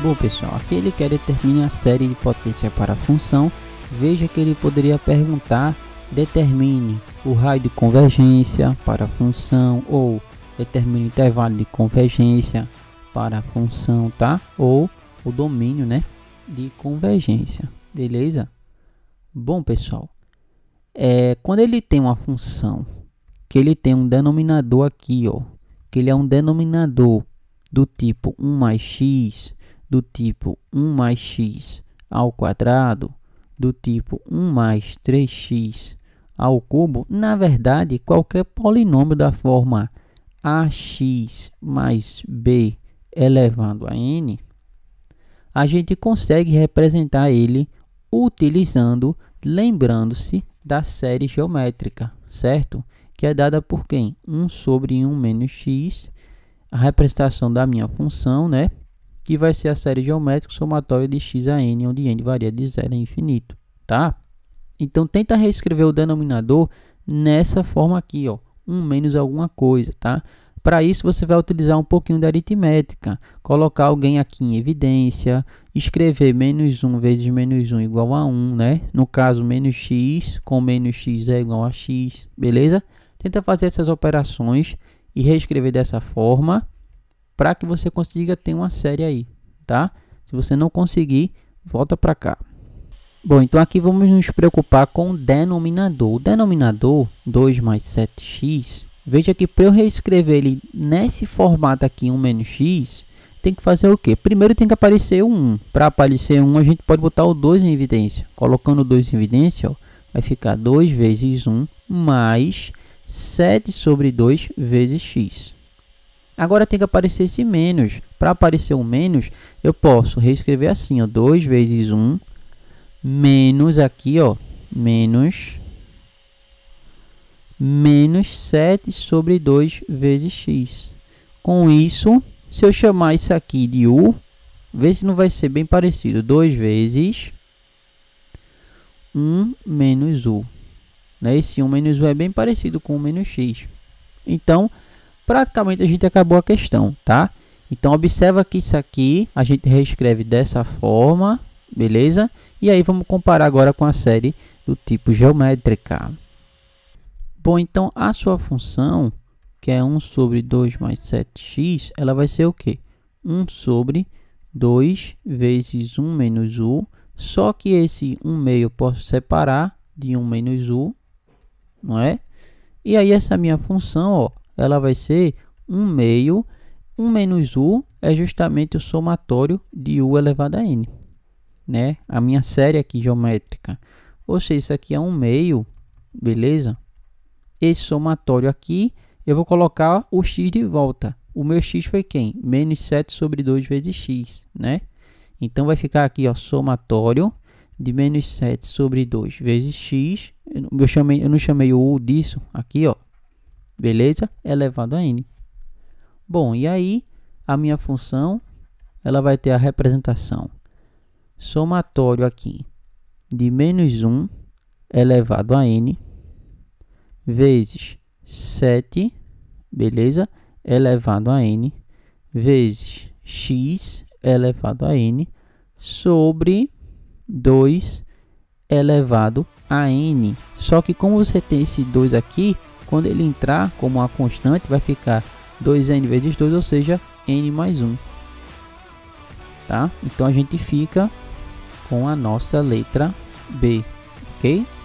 Bom pessoal, aqui ele quer determine a série de potência para a função. Veja que ele poderia perguntar, determine o raio de convergência para a função ou determine o intervalo de convergência para a função, tá? Ou o domínio, né, de convergência, beleza? Bom pessoal, é, quando ele tem uma função que ele tem um denominador aqui, ó, que ele é um denominador do tipo 1 mais x do tipo 1 mais x ao quadrado, do tipo 1 mais 3x ao cubo, na verdade, qualquer polinômio da forma ax mais b elevado a n, a gente consegue representar ele utilizando, lembrando-se da série geométrica, certo? Que é dada por quem? 1 sobre 1 menos x, a representação da minha função, né? que vai ser a série geométrica somatória de x a n, onde n varia de zero a infinito, tá? Então, tenta reescrever o denominador nessa forma aqui, ó, 1 menos alguma coisa, tá? Para isso, você vai utilizar um pouquinho da aritmética, colocar alguém aqui em evidência, escrever menos 1 vezes menos 1 igual a 1, né? No caso, menos x com menos x é igual a x, beleza? Tenta fazer essas operações e reescrever dessa forma, para que você consiga ter uma série aí, tá? Se você não conseguir, volta para cá. Bom, então aqui vamos nos preocupar com o denominador. O denominador 2 mais 7x, veja que para eu reescrever ele nesse formato aqui, 1 menos x, tem que fazer o quê? Primeiro tem que aparecer o 1. Para aparecer 1, a gente pode botar o 2 em evidência. Colocando o 2 em evidência, ó, vai ficar 2 vezes 1 mais 7 sobre 2 vezes x. Agora tem que aparecer esse menos. Para aparecer o um menos, eu posso reescrever assim, ó, 2 vezes 1 menos aqui, ó, menos menos 7 sobre 2 vezes x. Com isso, se eu chamar isso aqui de u, vê se não vai ser bem parecido. 2 vezes 1 menos u. Né? Esse 1 menos u é bem parecido com o menos x. Então, praticamente a gente acabou a questão, tá? Então, observa que isso aqui a gente reescreve dessa forma, beleza? E aí vamos comparar agora com a série do tipo geométrica. Bom, então a sua função, que é 1 sobre 2 mais 7x, ela vai ser o quê? 1 sobre 2 vezes 1 menos u, só que esse 1 meio eu posso separar de 1 menos u, não é? E aí essa minha função, ó, ela vai ser 1 meio, 1 menos u é justamente o somatório de u elevado a n, né? A minha série aqui geométrica. Ou seja, isso aqui é 1 meio, beleza? Esse somatório aqui, eu vou colocar o x de volta. O meu x foi quem? Menos 7 sobre 2 vezes x, né? Então, vai ficar aqui, ó, somatório de menos 7 sobre 2 vezes x. Eu, chamei, eu não chamei o u disso aqui, ó beleza? Elevado é a n. Bom, e aí a minha função ela vai ter a representação somatório aqui de menos 1 elevado é a n vezes 7, beleza? Elevado é a n vezes x elevado a n sobre 2 elevado a n. Só que como você tem esse 2 aqui, quando ele entrar como uma constante, vai ficar 2n vezes 2, ou seja, n mais 1. Tá? Então a gente fica com a nossa letra B, ok?